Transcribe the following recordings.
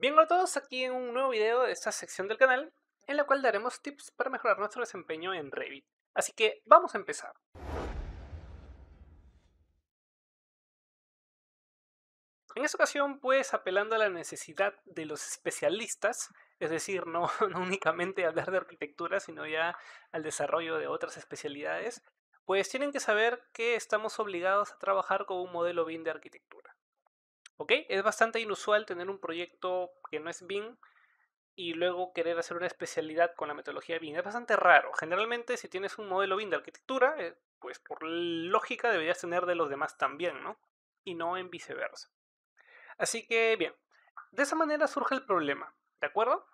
Bienvenidos a todos, aquí en un nuevo video de esta sección del canal, en la cual daremos tips para mejorar nuestro desempeño en Revit. Así que vamos a empezar. En esta ocasión, pues apelando a la necesidad de los especialistas, es decir, no, no únicamente hablar de arquitectura, sino ya al desarrollo de otras especialidades, pues tienen que saber que estamos obligados a trabajar con un modelo BIM de arquitectura. ¿Ok? Es bastante inusual tener un proyecto que no es BIM y luego querer hacer una especialidad con la metodología BIM. Es bastante raro. Generalmente, si tienes un modelo BIM de arquitectura, eh, pues por lógica deberías tener de los demás también, ¿no? Y no en viceversa. Así que, bien. De esa manera surge el problema, ¿de acuerdo?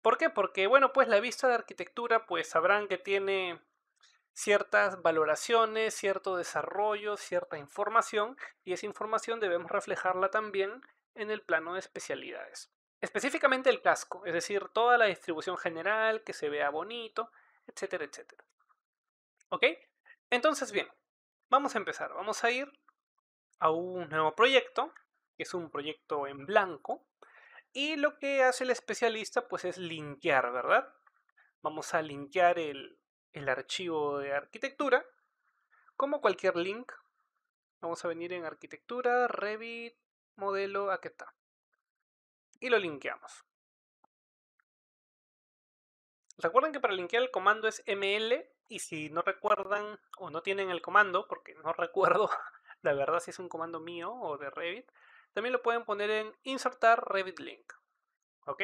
¿Por qué? Porque, bueno, pues la vista de arquitectura, pues sabrán que tiene ciertas valoraciones, cierto desarrollo, cierta información y esa información debemos reflejarla también en el plano de especialidades. Específicamente el casco, es decir, toda la distribución general, que se vea bonito, etcétera, etcétera. ¿Ok? Entonces, bien, vamos a empezar. Vamos a ir a un nuevo proyecto, que es un proyecto en blanco. Y lo que hace el especialista, pues es linkear, ¿verdad? Vamos a linkear el, el archivo de arquitectura, como cualquier link. Vamos a venir en arquitectura, Revit, modelo, aquí está. Y lo linkeamos. Recuerden que para linkear el comando es ml y si no recuerdan o no tienen el comando, porque no recuerdo la verdad si es un comando mío o de Revit, también lo pueden poner en insertar Revit link. ¿Ok?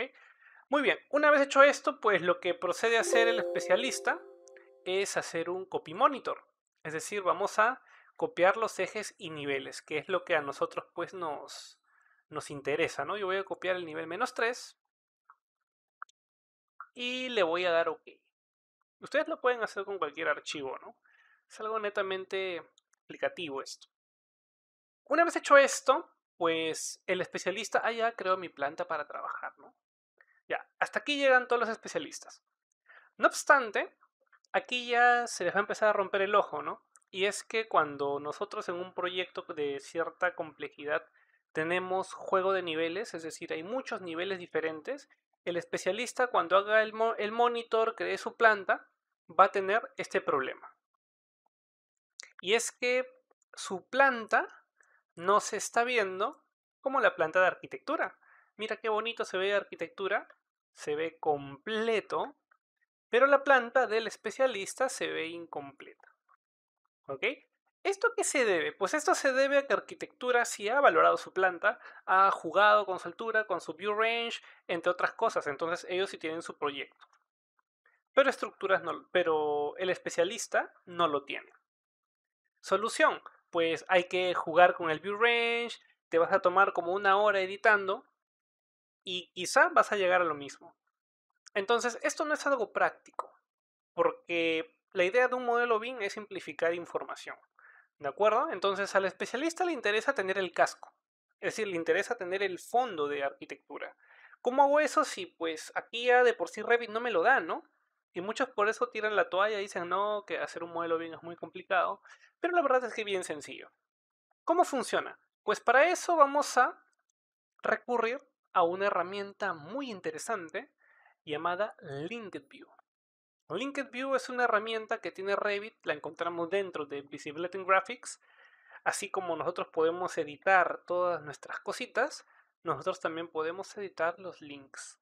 Muy bien, una vez hecho esto, pues lo que procede a hacer el especialista es hacer un copy monitor. Es decir, vamos a copiar los ejes y niveles, que es lo que a nosotros pues nos, nos interesa, ¿no? Yo voy a copiar el nivel menos 3 y le voy a dar OK. Ustedes lo pueden hacer con cualquier archivo, ¿no? Es algo netamente aplicativo esto. Una vez hecho esto, pues el especialista, ah, ya creo mi planta para trabajar, ¿no? Ya, hasta aquí llegan todos los especialistas. No obstante, Aquí ya se les va a empezar a romper el ojo, ¿no? Y es que cuando nosotros en un proyecto de cierta complejidad tenemos juego de niveles, es decir, hay muchos niveles diferentes, el especialista cuando haga el, monitor que su planta va a tener este problema. Y es que su planta no se está viendo como la planta de arquitectura. Mira qué bonito se ve de arquitectura, se ve completo, pero la planta del especialista se ve incompleta. ¿Ok? ¿Esto qué se debe? Pues esto se debe a que arquitectura sí ha valorado su planta, ha jugado con su altura, con su view range, entre otras cosas, entonces ellos sí tienen su proyecto. Pero estructuras no, pero el especialista no lo tiene. Solución, pues hay que jugar con el view range, te vas a tomar como una hora editando y quizá vas a llegar a lo mismo. Entonces, esto no es algo práctico, porque la idea de un modelo BIM es simplificar información. ¿De acuerdo? Entonces, al especialista le interesa tener el casco, es decir, le interesa tener el fondo de arquitectura. ¿Cómo hago eso si pues aquí ya de por sí Revit no me lo da, ¿no? Y muchos por eso tiran la toalla y dicen, no, que hacer un modelo BIM es muy complicado. Pero la verdad es que es bien sencillo. ¿Cómo funciona? Pues para eso vamos a recurrir a una herramienta muy interesante llamada Linked View. Linked View es una herramienta que tiene Revit, la encontramos dentro de Visibility Graphics, así como nosotros podemos editar todas nuestras cositas, nosotros también podemos editar los links.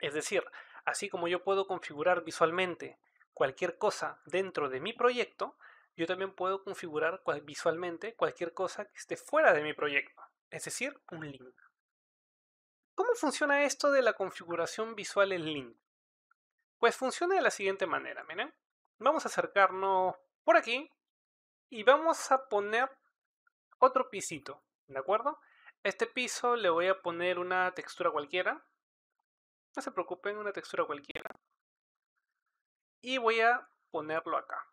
Es decir, así como yo puedo configurar visualmente cualquier cosa dentro de mi proyecto, yo también puedo configurar visualmente cualquier cosa que esté fuera de mi proyecto, es decir, un link. ¿Cómo funciona esto de la configuración visual en Link? Pues funciona de la siguiente manera, miren. Vamos a acercarnos por aquí y vamos a poner otro pisito, ¿de acuerdo? Este piso le voy a poner una textura cualquiera. No se preocupen, una textura cualquiera. Y voy a ponerlo acá.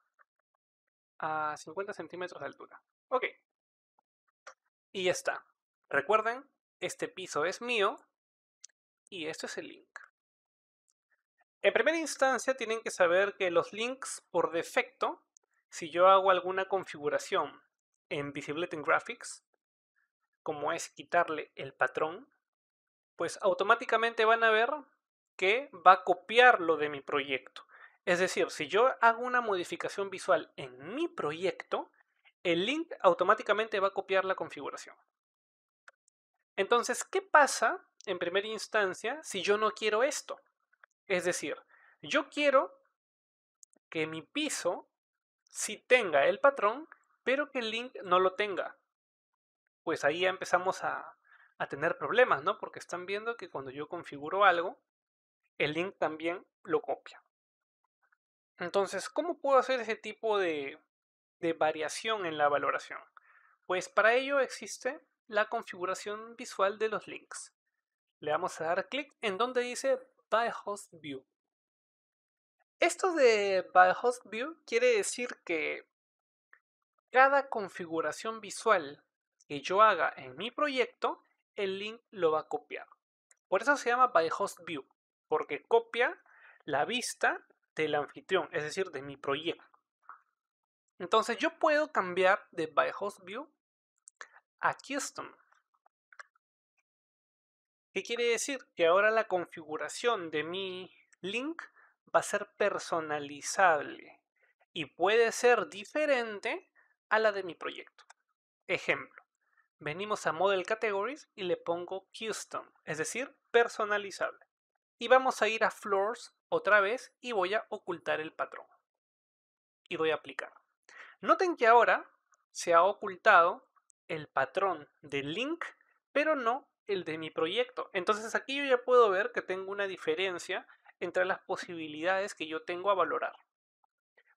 A 50 centímetros de altura. Ok. Y ya está. Recuerden, este piso es mío y esto es el link. En primera instancia tienen que saber que los links por defecto, si yo hago alguna configuración en Visibility Graphics, como es quitarle el patrón, pues automáticamente van a ver que va a copiar lo de mi proyecto. Es decir, si yo hago una modificación visual en mi proyecto, el link automáticamente va a copiar la configuración. Entonces, ¿qué pasa en primera instancia si yo no quiero esto? Es decir, yo quiero que mi piso sí tenga el patrón, pero que el link no lo tenga. Pues ahí ya empezamos a, tener problemas, ¿no? Porque están viendo que cuando yo configuro algo, el link también lo copia. Entonces, ¿cómo puedo hacer ese tipo de variación en la valoración? Pues para ello existe la configuración visual de los links. Le vamos a dar clic en donde dice By Host View. Esto de By Host View quiere decir que cada configuración visual que yo haga en mi proyecto, el link lo va a copiar. Por eso se llama By Host View, porque copia la vista del anfitrión, es decir, de mi proyecto. Entonces yo puedo cambiar de By Host View a Custom. ¿Qué quiere decir? Que ahora la configuración de mi link va a ser personalizable y puede ser diferente a la de mi proyecto. Ejemplo, venimos a Model Categories y le pongo Custom, es decir, personalizable. Y vamos a ir a Floors otra vez y voy a ocultar el patrón. Y voy a aplicar. Noten que ahora se ha ocultado el patrón del link, pero no el de mi proyecto. Entonces aquí yo ya puedo ver que tengo una diferencia entre las posibilidades que yo tengo a valorar.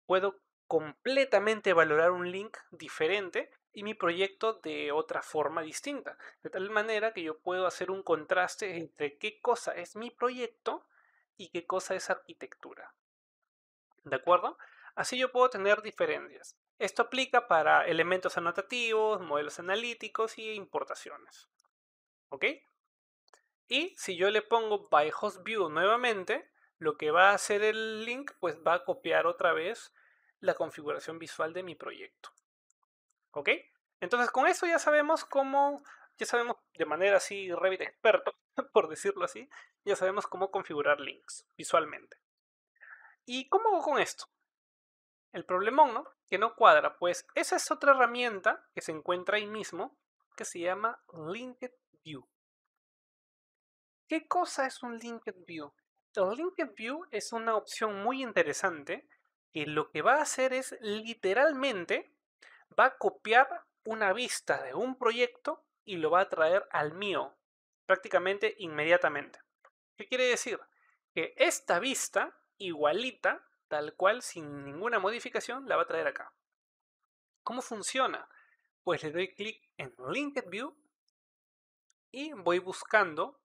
Puedo completamente valorar un link diferente y mi proyecto de otra forma distinta. De tal manera que yo puedo hacer un contraste entre qué cosa es mi proyecto y qué cosa es arquitectura. ¿De acuerdo? Así yo puedo tener diferencias. Esto aplica para elementos anotativos, modelos analíticos y importaciones. ¿Ok? Y si yo le pongo by host view nuevamente, lo que va a hacer el link, pues va a copiar otra vez la configuración visual de mi proyecto. ¿Ok? Entonces con eso ya sabemos cómo, ya sabemos de manera así Revit experto, por decirlo así, ya sabemos cómo configurar links visualmente. ¿Y cómo hago con esto? El problemón, ¿no? Que no cuadra. Pues esa es otra herramienta que se encuentra ahí mismo, que se llama Linked View. ¿Qué cosa es un Linked View? El Linked View es una opción muy interesante que lo que va a hacer es literalmente va a copiar una vista de un proyecto y lo va a traer al mío prácticamente inmediatamente. ¿Qué quiere decir? Que esta vista igualita, tal cual, sin ninguna modificación, la va a traer acá. ¿Cómo funciona? Pues le doy clic en Linked View y voy buscando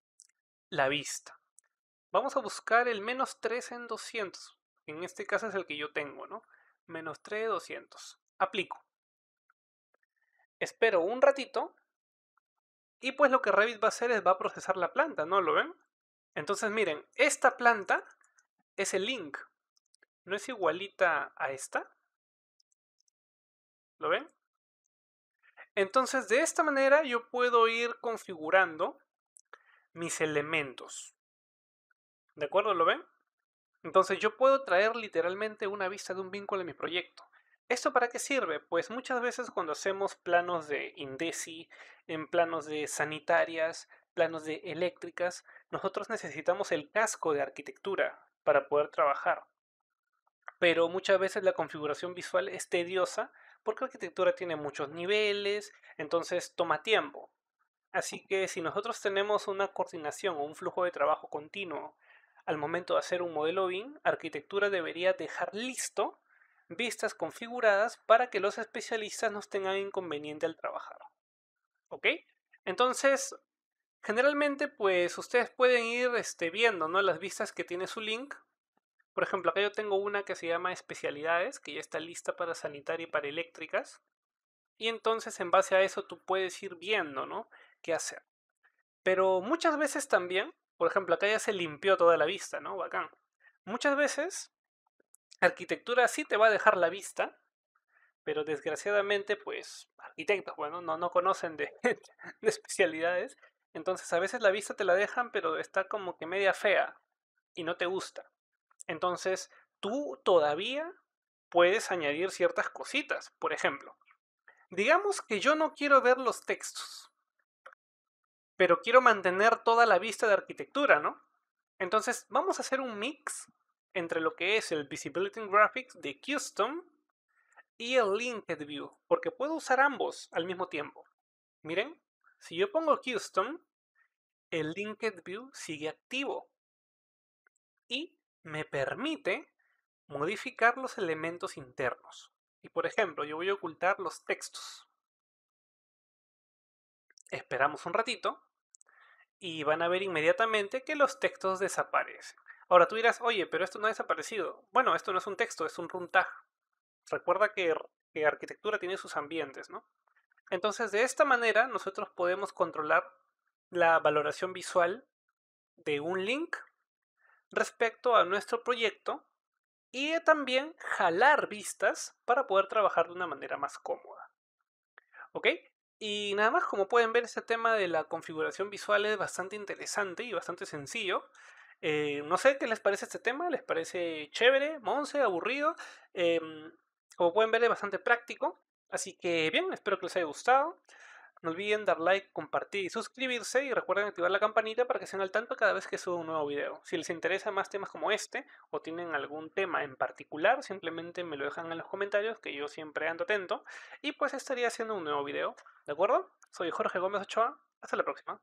la vista. Vamos a buscar el menos 3 en 200. En este caso es el que yo tengo, ¿no? Menos 3 de 200. Aplico. Espero un ratito. Y pues lo que Revit va a hacer es va a procesar la planta, ¿no? ¿Lo ven? Entonces miren, esta planta es el link. ¿No es igualita a esta? ¿Lo ven? Entonces, de esta manera yo puedo ir configurando mis elementos. ¿De acuerdo? ¿Lo ven? Entonces yo puedo traer literalmente una vista de un vínculo en mi proyecto. ¿Esto para qué sirve? Pues muchas veces cuando hacemos planos de Indesi, en planos de sanitarias, planos de eléctricas, nosotros necesitamos el casco de arquitectura para poder trabajar. Pero muchas veces la configuración visual es tediosa porque arquitectura tiene muchos niveles, entonces toma tiempo. Así que si nosotros tenemos una coordinación o un flujo de trabajo continuo al momento de hacer un modelo BIM, arquitectura debería dejar listo vistas configuradas para que los especialistas no tengan inconveniente al trabajar. ¿Ok? Entonces, generalmente pues ustedes pueden ir este, viendo ¿no? las vistas que tiene su link por ejemplo, acá yo tengo una que se llama especialidades, que ya está lista para sanitaria y para eléctricas. Y entonces en base a eso tú puedes ir viendo, ¿no? ¿Qué hacer? Pero muchas veces también, por ejemplo, acá ya se limpió toda la vista, ¿no? Bacán. Muchas veces arquitectura sí te va a dejar la vista, pero desgraciadamente, pues, arquitectos, bueno, no, no conocen de especialidades. Entonces a veces la vista te la dejan, pero está como que media fea y no te gusta. Entonces, tú todavía puedes añadir ciertas cositas. Por ejemplo, digamos que yo no quiero ver los textos, pero quiero mantener toda la vista de arquitectura, ¿no? Entonces, vamos a hacer un mix entre lo que es el Visibility Graphics de Custom y el Linked View, porque puedo usar ambos al mismo tiempo. Miren, si yo pongo Custom, el Linked View sigue activo. Y me permite modificar los elementos internos. Y por ejemplo, yo voy a ocultar los textos. Esperamos un ratito y van a ver inmediatamente que los textos desaparecen. Ahora tú dirás, oye, pero esto no ha desaparecido. Bueno, esto no es un texto, es un runtag. Recuerda que, que arquitectura tiene sus ambientes, ¿no? Entonces, de esta manera, nosotros podemos controlar la valoración visual de un link respecto a nuestro proyecto y también jalar vistas para poder trabajar de una manera más cómoda. ¿Ok? Y nada más, como pueden ver, este tema de la configuración visual es bastante interesante y bastante sencillo. Eh, no sé qué les parece este tema, les parece chévere, monce, aburrido. Em, como pueden ver, es bastante práctico. Así que bien, espero que les haya gustado. No olviden dar like, compartir y suscribirse y recuerden activar la campanita para que sean al tanto cada vez que subo un nuevo video. Si les interesa más temas como este o tienen algún tema en particular, simplemente me lo dejan en los comentarios que yo siempre ando atento y pues estaría haciendo un nuevo video, ¿de acuerdo? Soy Jorge Gómez Ochoa, hasta la próxima.